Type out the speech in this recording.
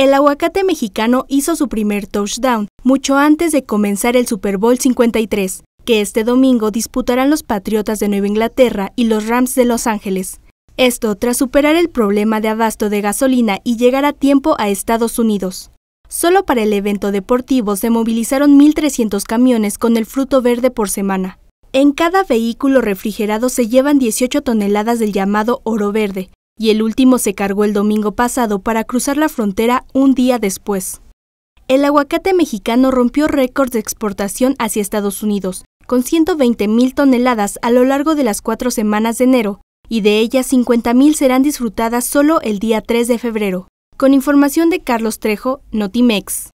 el aguacate mexicano hizo su primer touchdown mucho antes de comenzar el Super Bowl 53, que este domingo disputarán los Patriotas de Nueva Inglaterra y los Rams de Los Ángeles. Esto tras superar el problema de abasto de gasolina y llegar a tiempo a Estados Unidos. Solo para el evento deportivo se movilizaron 1.300 camiones con el fruto verde por semana. En cada vehículo refrigerado se llevan 18 toneladas del llamado oro verde, y el último se cargó el domingo pasado para cruzar la frontera un día después. El aguacate mexicano rompió récords de exportación hacia Estados Unidos, con 120.000 toneladas a lo largo de las cuatro semanas de enero, y de ellas 50.000 serán disfrutadas solo el día 3 de febrero. Con información de Carlos Trejo, Notimex.